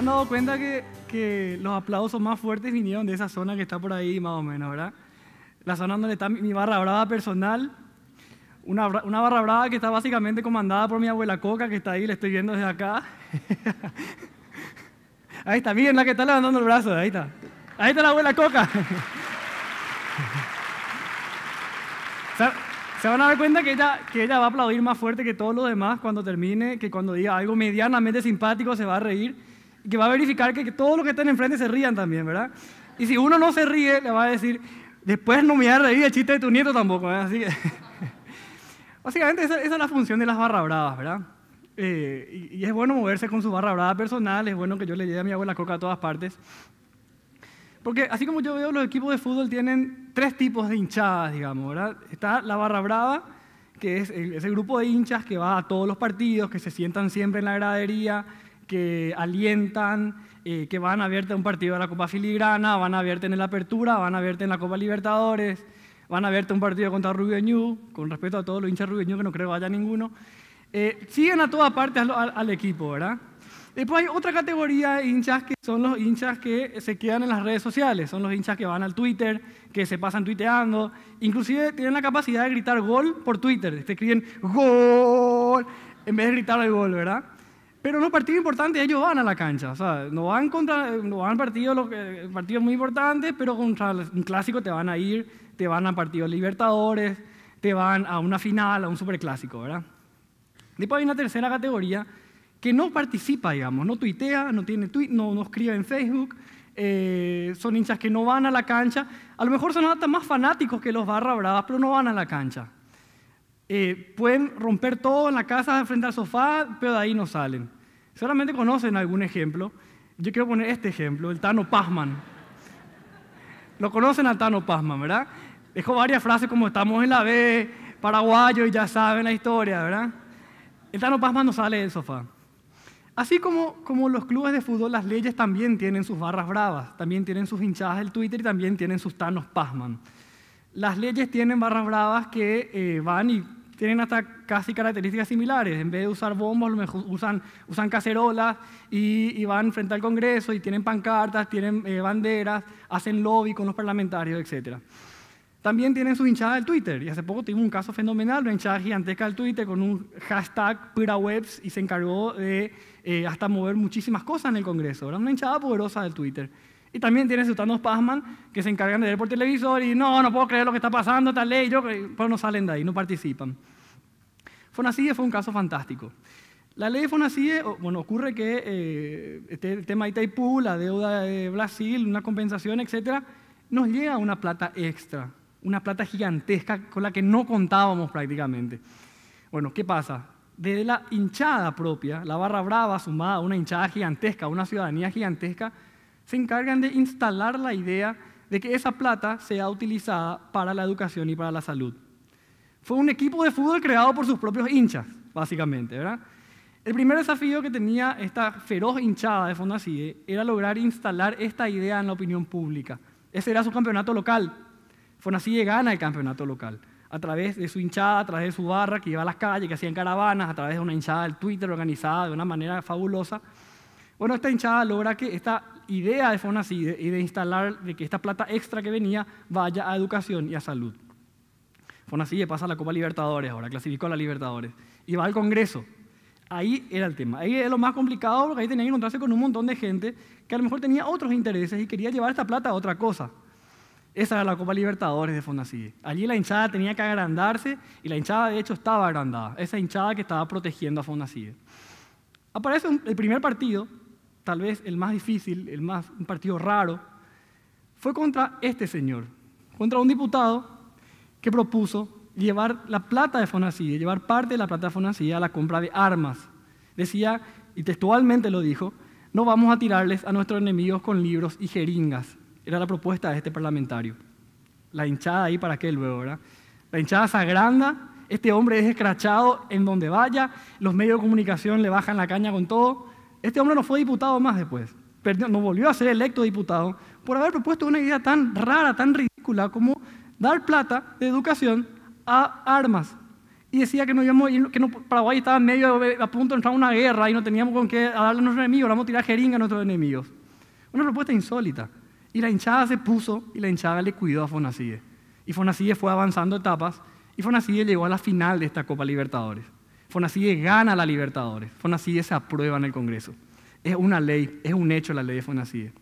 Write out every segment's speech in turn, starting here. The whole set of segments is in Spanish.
han dado cuenta que, que, los aplausos más fuertes vinieron de esa zona que está por ahí, más o menos, ¿verdad? La zona donde está mi barra brava personal. Una, una barra brava que está básicamente comandada por mi abuela Coca, que está ahí, le estoy viendo desde acá. Ahí está, miren la que está levantando el brazo, ahí está. Ahí está la abuela Coca. Se van a dar cuenta que ella, que ella va a aplaudir más fuerte que todos los demás cuando termine, que cuando diga algo medianamente simpático se va a reír que va a verificar que, todo todos los que estén enfrente se rían también, ¿verdad? Y si uno no se ríe, le va a decir, después no me voy a reír el chiste de tu nieto tampoco, ¿eh? Así que, básicamente esa, es la función de las barra bravas, ¿verdad? Eh, y, es bueno moverse con su barra brava personal, es bueno que yo le lleve a mi abuela coca a todas partes. Porque así como yo veo, los equipos de fútbol tienen tres tipos de hinchadas, digamos, ¿verdad? Está la barra brava, que es ese grupo de hinchas que va a todos los partidos, que se sientan siempre en la gradería, que alientan, eh, que van a verte un partido de la Copa Filigrana, van a verte en la Apertura, van a verte en la Copa Libertadores, van a verte un partido contra Rubio con respecto a todos los hinchas Rubio que no creo haya ninguno. Eh, siguen a todas partes al, al, equipo, ¿verdad? Después hay otra categoría de hinchas que son los hinchas que se quedan en las redes sociales, son los hinchas que van al Twitter, que se pasan tuiteando, inclusive tienen la capacidad de gritar gol por Twitter, te escriben gol en vez de gritar el gol, ¿verdad? Pero los partidos importantes ellos van a la cancha, o sea, no van contra, no van partidos, muy importantes, pero contra un clásico te van a ir, te van a partidos libertadores, te van a una final, a un superclásico, ¿verdad? Después hay una tercera categoría que no participa, digamos, no tuitea, no tiene tweet, no, no escribe en Facebook, eh, son hinchas que no van a la cancha, a lo mejor son hasta más fanáticos que los barra bravas, pero no van a la cancha, eh, pueden romper todo en la casa frente al sofá, pero de ahí no salen. Solamente conocen algún ejemplo. Yo quiero poner este ejemplo, el Tano Pazman. Lo conocen al Tano Pazman, ¿verdad? Dejó varias frases como estamos en la B, paraguayo y ya saben la historia, ¿verdad? El Tano Pazman no sale del sofá. Así como, como los clubes de fútbol, las leyes también tienen sus barras bravas, también tienen sus hinchadas del Twitter y también tienen sus Thanos Pazman. Las leyes tienen barras bravas que eh, van y tienen hasta casi características similares. En vez de usar bombos, usan, usan cacerolas y, van frente al Congreso y tienen pancartas, tienen eh, banderas, hacen lobby con los parlamentarios, etcétera. También tienen su hinchada del Twitter. Y hace poco tuvimos un caso fenomenal, una hinchada gigantesca del Twitter con un hashtag PuraWebs y se encargó de eh, hasta mover muchísimas cosas en el Congreso. Era una hinchada poderosa del Twitter. Y también tiene sus tantos Pazman que se encargan de ver por televisor y no, no puedo creer lo que está pasando, tal ley, yo, pero no salen de ahí, no participan. Fonacide fue un caso fantástico. La ley de Fonacide, bueno, ocurre que eh, este, el tema de Itaipú, la deuda de Brasil, una compensación, etcétera, nos llega una plata extra, una plata gigantesca con la que no contábamos prácticamente. Bueno, ¿qué pasa? Desde la hinchada propia, la barra brava sumada a una hinchada gigantesca, una ciudadanía gigantesca, se encargan de instalar la idea de que esa plata sea utilizada para la educación y para la salud. Fue un equipo de fútbol creado por sus propios hinchas, básicamente, ¿verdad? El primer desafío que tenía esta feroz hinchada de Fonacide ¿eh? era lograr instalar esta idea en la opinión pública. Ese era su campeonato local. Fonacide gana el campeonato local a través de su hinchada, a través de su barra que iba a las calles, que hacían caravanas, a través de una hinchada del Twitter organizada de una manera fabulosa. Bueno, esta hinchada logra que esta idea de Fonacide y de instalar, de que esta plata extra que venía vaya a educación y a salud. Fonacide pasa a la Copa Libertadores ahora, clasificó a la Libertadores y va al Congreso. Ahí era el tema. Ahí es lo más complicado porque ahí tenía que encontrarse con un montón de gente que a lo mejor tenía otros intereses y quería llevar esta plata a otra cosa. Esa era la Copa Libertadores de Fonacide. Allí la hinchada tenía que agrandarse y la hinchada de hecho estaba agrandada. Esa hinchada que estaba protegiendo a Fonacide. Aparece el primer partido tal vez el más difícil, el más, un partido raro, fue contra este señor, contra un diputado que propuso llevar la plata de Fonacide, llevar parte de la plata de Fonacide a la compra de armas. Decía, y textualmente lo dijo, no vamos a tirarles a nuestros enemigos con libros y jeringas. Era la propuesta de este parlamentario. La hinchada ahí para qué luego, ¿verdad? La hinchada se agranda, este hombre es escrachado en donde vaya, los medios de comunicación le bajan la caña con todo, este hombre no fue diputado más después. Perdió, no volvió a ser electo diputado por haber propuesto una idea tan rara, tan ridícula como dar plata de educación a armas. Y decía que, no que Paraguay estaba en medio, a punto de entrar a una guerra y no teníamos con qué darle a nuestros enemigos, vamos a tirar jeringa a nuestros enemigos. Una propuesta insólita. Y la hinchada se puso y la hinchada le cuidó a Fonacide. Y Fonacide fue avanzando etapas y Fonacide llegó a la final de esta Copa Libertadores. Fonacide gana la Libertadores. Fonacide se aprueba en el Congreso. Es una ley, es un hecho la ley de Fonacide.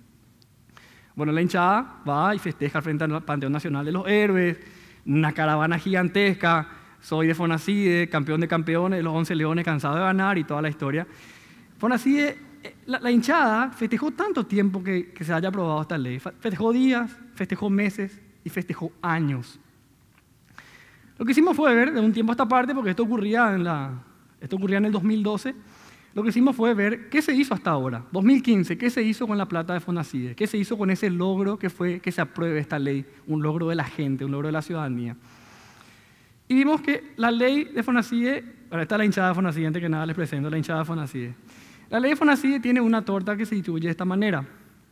Bueno, la hinchada va y festeja frente al Panteón Nacional de los Héroes, una caravana gigantesca, soy de Fonacide, campeón de campeones, los 11 leones cansado de ganar y toda la historia. Fonacide, eh, la, hinchada festejó tanto tiempo que, que se haya aprobado esta ley. Festejó días, festejó meses y festejó años. Lo que hicimos fue ver, de un tiempo a esta parte, porque esto ocurría en, esto en el 2012, lo que hicimos fue ver qué se hizo hasta ahora, 2015, qué se hizo con la plata de Fonacide, qué se hizo con ese logro que fue que se apruebe esta ley, un logro de la gente, un logro de la ciudadanía. Y vimos que la ley de Fonacide, ahora está la hinchada de Fonacide, antes que nada les presento la hinchada de Fonacide. La ley de Fonacide tiene una torta que se distribuye de esta manera.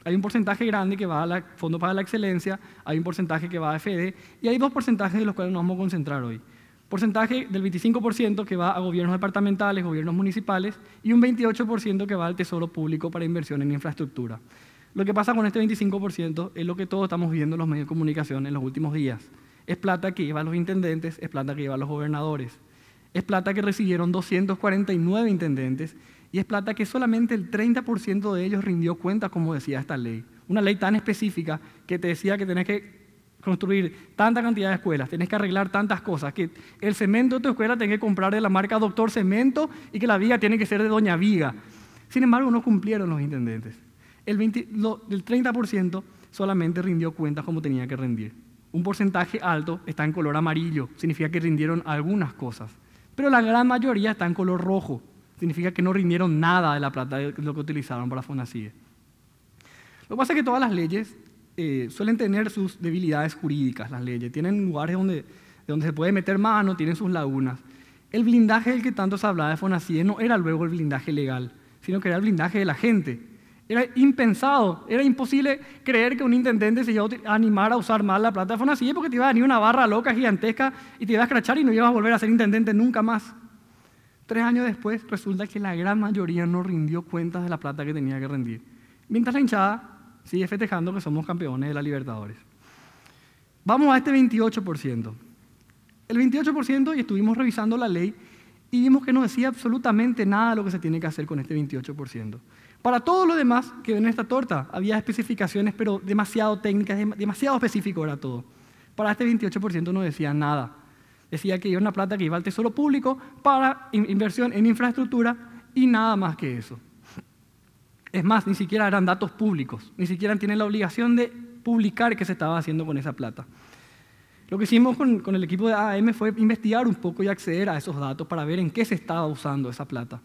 Hay un porcentaje grande que va al Fondo para la Excelencia, hay un porcentaje que va a FEDE y hay dos porcentajes de los cuales nos vamos a concentrar hoy. Porcentaje del 25% que va a gobiernos departamentales, gobiernos municipales y un 28% que va al Tesoro Público para inversión en infraestructura. Lo que pasa con este 25% es lo que todos estamos viendo en los medios de comunicación en los últimos días. Es plata que lleva a los intendentes, es plata que lleva a los gobernadores. Es plata que recibieron 249 intendentes y es plata que solamente el 30% de ellos rindió cuenta, como decía esta ley. Una ley tan específica que te decía que tenés que construir tanta cantidad de escuelas, tenés que arreglar tantas cosas, que el cemento de tu escuela tenés que comprar de la marca Doctor Cemento y que la viga tiene que ser de Doña Viga. Sin embargo, no cumplieron los intendentes. el 30% solamente rindió cuentas como tenía que rendir. Un porcentaje alto está en color amarillo, significa que rindieron algunas cosas, pero la gran mayoría está en color rojo, significa que no rindieron nada de la plata de lo que utilizaron para Fonacie. Lo que pasa es que todas las leyes eh, suelen tener sus debilidades jurídicas, las leyes. Tienen lugares donde, se puede meter mano, tienen sus lagunas. El blindaje del que tanto se hablaba de Fonacie no era luego el blindaje legal, sino que era el blindaje de la gente. Era impensado, era imposible creer que un intendente se iba a animar a usar mal la plata de Fonacie porque te iba a venir una barra loca gigantesca y te iba a escrachar y no ibas a volver a ser intendente nunca más. Tres años después resulta que la gran mayoría no rindió cuentas de la plata que tenía que rendir. Mientras la hinchada sigue festejando que somos campeones de la Libertadores. Vamos a este 28%. El 28% y estuvimos revisando la ley y vimos que no decía absolutamente nada de lo que se tiene que hacer con este 28%. Para todo lo demás que ven en esta torta, había especificaciones, pero demasiado técnicas, demasiado específico era todo. Para este 28% no decía nada decía que era una plata que iba al Tesoro Público para inversión en infraestructura y nada más que eso. Es más, ni siquiera eran datos públicos, ni siquiera tienen la obligación de publicar qué se estaba haciendo con esa plata. Lo que hicimos con, con el equipo de AM fue investigar un poco y acceder a esos datos para ver en qué se estaba usando esa plata.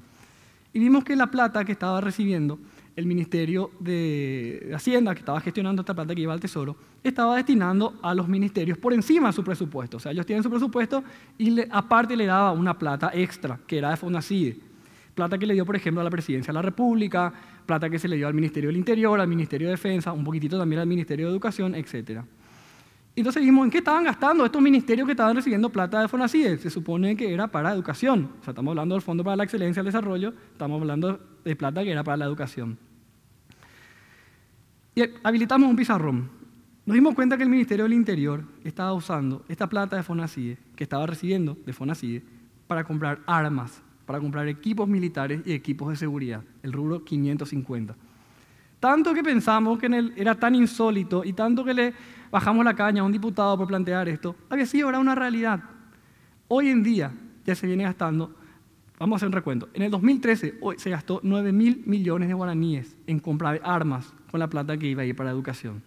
Y vimos que la plata que estaba recibiendo el Ministerio de Hacienda, que estaba gestionando esta plata que iba al Tesoro, estaba destinando a los ministerios por encima de su presupuesto. O sea, ellos tienen su presupuesto y aparte le daba una plata extra, que era de Fonacide. Plata que le dio, por ejemplo, a la Presidencia de la República, plata que se le dio al Ministerio del Interior, al Ministerio de Defensa, un poquitito también al Ministerio de Educación, etc. Entonces dijimos, en qué estaban gastando estos ministerios que estaban recibiendo plata de Fonacide. Se supone que era para educación. O sea, estamos hablando del Fondo para la Excelencia y el Desarrollo, estamos hablando de plata que era para la educación. Y habilitamos un pizarrón. Nos dimos cuenta que el Ministerio del Interior estaba usando esta plata de Fonacide, que estaba recibiendo de Fonacide, para comprar armas, para comprar equipos militares y equipos de seguridad, el rubro 550. Tanto que pensamos que en era tan insólito y tanto que le bajamos la caña a un diputado por plantear esto, había sido ahora una realidad. Hoy en día ya se viene gastando Vamos a hacer un recuento. En el 2013 hoy, se gastó 9 mil millones de guaraníes en compra de armas con la plata que iba a ir para educación.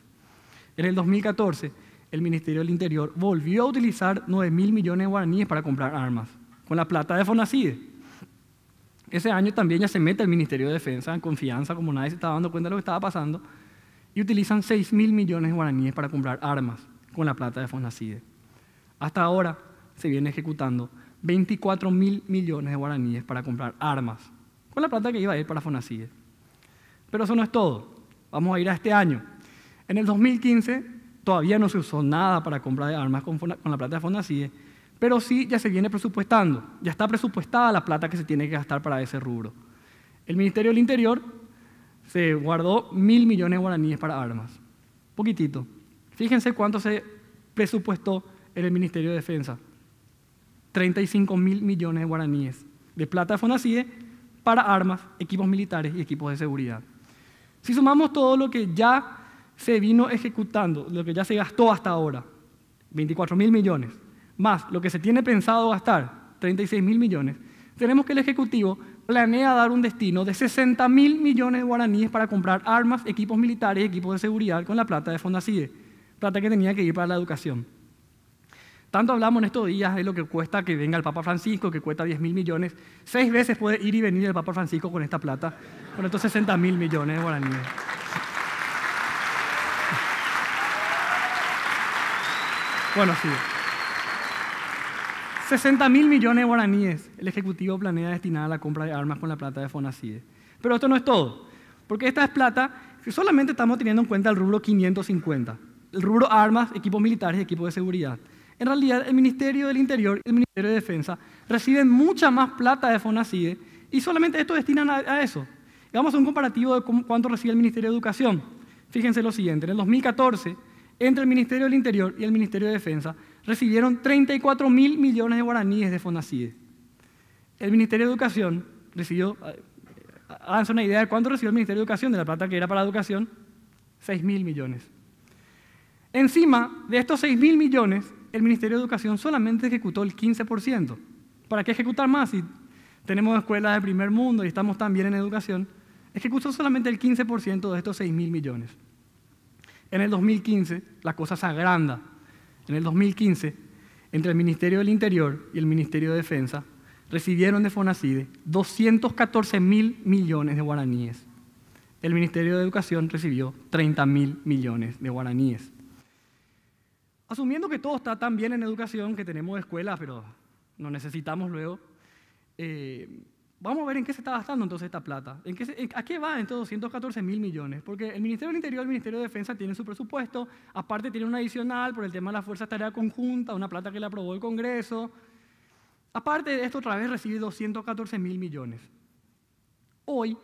En el 2014 el Ministerio del Interior volvió a utilizar 9 mil millones de guaraníes para comprar armas con la plata de Fonacide. Ese año también ya se mete el Ministerio de Defensa en confianza, como nadie se estaba dando cuenta de lo que estaba pasando, y utilizan 6 mil millones de guaraníes para comprar armas con la plata de Fonacide. Hasta ahora se viene ejecutando 24 mil millones de guaraníes para comprar armas, con la plata que iba a ir para Fonacide. Pero eso no es todo. Vamos a ir a este año. En el 2015 todavía no se usó nada para comprar armas con, la plata de Fonacide, pero sí ya se viene presupuestando, ya está presupuestada la plata que se tiene que gastar para ese rubro. El Ministerio del Interior se guardó mil millones de guaraníes para armas. Poquitito. Fíjense cuánto se presupuestó en el Ministerio de Defensa. 35 mil millones de guaraníes de plata de Fonacide para armas, equipos militares y equipos de seguridad. Si sumamos todo lo que ya se vino ejecutando, lo que ya se gastó hasta ahora, 24 mil millones, más lo que se tiene pensado gastar, 36 mil millones, tenemos que el Ejecutivo planea dar un destino de 60 mil millones de guaraníes para comprar armas, equipos militares y equipos de seguridad con la plata de Fondacide, plata que tenía que ir para la educación. Tanto hablamos en estos días de lo que cuesta que venga el Papa Francisco, que cuesta 10 mil millones. Seis veces puede ir y venir el Papa Francisco con esta plata, con estos 60 mil millones de guaraníes. Bueno, sí. 60 mil millones de guaraníes el Ejecutivo planea destinar a la compra de armas con la plata de Fonacide. Pero esto no es todo, porque esta es plata que solamente estamos teniendo en cuenta el rubro 550, el rubro armas, equipos militares y equipos de seguridad. En realidad, el Ministerio del Interior y el Ministerio de Defensa reciben mucha más plata de FONACIDE y solamente esto destinan a, a eso. Hagamos un comparativo de cuánto recibe el Ministerio de Educación. Fíjense lo siguiente, en el 2014, entre el Ministerio del Interior y el Ministerio de Defensa, recibieron 34 mil millones de guaraníes de FONACIDE. El Ministerio de Educación recibió, háganse una idea de cuánto recibió el Ministerio de Educación, de la plata que era para la educación, 6 mil millones. Encima de estos 6 mil millones, el Ministerio de Educación solamente ejecutó el 15%. ¿Para qué ejecutar más si tenemos escuelas de primer mundo y estamos tan bien en educación? Ejecutó solamente el 15% de estos 6 mil millones. En el 2015, la cosa se agranda. En el 2015, entre el Ministerio del Interior y el Ministerio de Defensa, recibieron de Fonacide 214 mil millones de guaraníes. El Ministerio de Educación recibió 30 mil millones de guaraníes. Asumiendo que todo está tan bien en educación, que tenemos escuelas, pero no necesitamos luego, eh, vamos a ver en qué se está gastando entonces esta plata. ¿En qué ¿A qué va entonces 214 mil millones? Porque el Ministerio del Interior y el Ministerio de Defensa tienen su presupuesto, aparte tiene un adicional por el tema de la Fuerza de Tarea Conjunta, una plata que le aprobó el Congreso. Aparte de esto, otra vez recibe 214 mil millones. Hoy,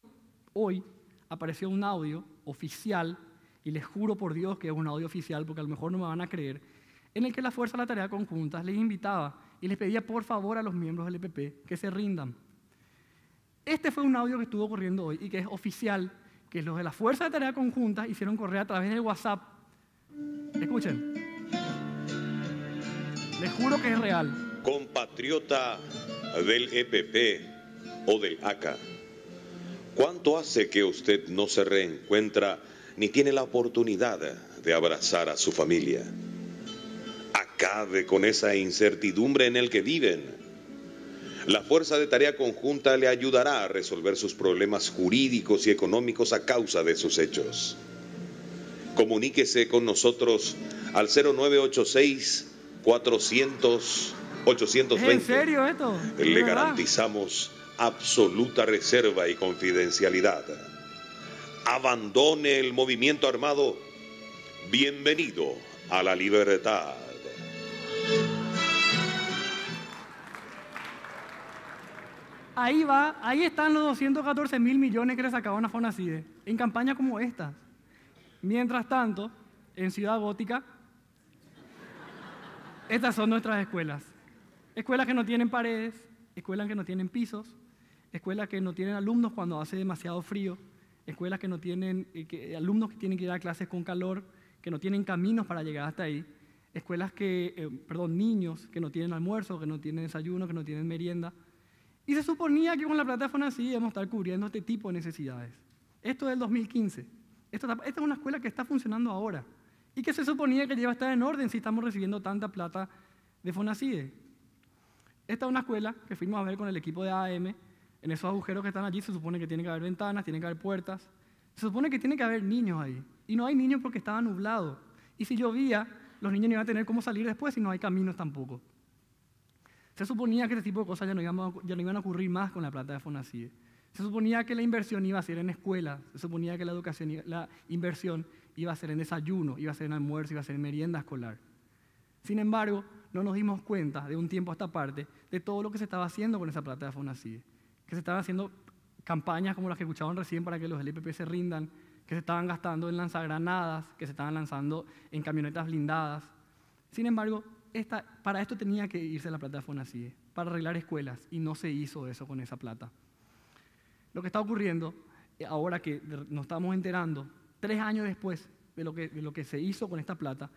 hoy, apareció un audio oficial y les juro por Dios que es un audio oficial porque a lo mejor no me van a creer, en el que la Fuerza de la Tarea Conjunta les invitaba y les pedía por favor a los miembros del EPP que se rindan. Este fue un audio que estuvo corriendo hoy y que es oficial, que los de la Fuerza de Tarea Conjunta hicieron correr a través del WhatsApp. Escuchen. Les juro que es real. Compatriota del EPP o del ACA, ¿cuánto hace que usted no se reencuentra ni tiene la oportunidad de abrazar a su familia. Acabe con esa incertidumbre en el que viven. La fuerza de tarea conjunta le ayudará a resolver sus problemas jurídicos y económicos a causa de sus hechos. Comuníquese con nosotros al 0986 400 820. ¿En serio esto? Le garantizamos absoluta reserva y confidencialidad abandone el movimiento armado, bienvenido a la libertad. Ahí va, ahí están los 214 mil millones que le sacaban a Fonacide en campañas como esta. Mientras tanto, en Ciudad Gótica, estas son nuestras escuelas. Escuelas que no tienen paredes, escuelas que no tienen pisos, escuelas que no tienen alumnos cuando hace demasiado frío, escuelas que no tienen, eh, eh, alumnos que tienen que ir a clases con calor, que no tienen caminos para llegar hasta ahí, escuelas que, eh, perdón, niños que no tienen almuerzo, que no tienen desayuno, que no tienen merienda. Y se suponía que con la plataforma así íbamos a estar cubriendo este tipo de necesidades. Esto es del 2015. esta es una escuela que está funcionando ahora y que se suponía que lleva a estar en orden si estamos recibiendo tanta plata de Fonacide. Esta es una escuela que fuimos a ver con el equipo de AM en esos agujeros que están allí se supone que tiene que haber ventanas, tiene que haber puertas. Se supone que tiene que haber niños ahí. Y no hay niños porque estaba nublado. Y si llovía, los niños no iban a tener cómo salir después y no hay caminos tampoco. Se suponía que este tipo de cosas ya no, iban, a ocurrir más con la plata de Fonacide. Se suponía que la inversión iba a ser en escuelas, se suponía que la, inversión iba a ser en desayuno, iba a ser en almuerzo, iba a ser en merienda escolar. Sin embargo, no nos dimos cuenta de un tiempo a esta parte de todo lo que se estaba haciendo con esa plata de Fonacide que se estaban haciendo campañas como las que escuchaban recién para que los LPP e se rindan, que se estaban gastando en lanzagranadas, que se estaban lanzando en camionetas blindadas. Sin embargo, para esto tenía que irse la plata de para arreglar escuelas, y no se hizo eso con esa plata. Lo que está ocurriendo, eh, ahora que nos estamos enterando, tres años después de lo que, lo que se hizo con esta plata,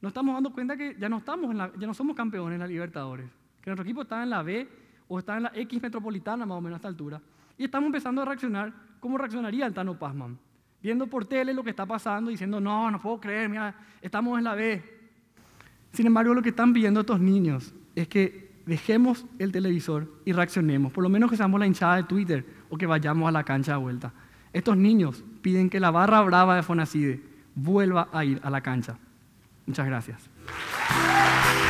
nos estamos dando cuenta que ya no, estamos ya no somos campeones en la Libertadores, que nuestro equipo está en la B o está en la X metropolitana más o menos a esta altura, y estamos empezando a reaccionar como reaccionaría el Tano Pazman, viendo por tele lo que está pasando, diciendo, no, no puedo creer, mira, estamos en la B. Sin embargo, lo que están pidiendo estos niños es que dejemos el televisor y reaccionemos, por lo menos que seamos la hinchada de Twitter o que vayamos a la cancha de vuelta. Estos niños piden que la barra brava de Fonacide vuelva a ir a la cancha. Muchas gracias.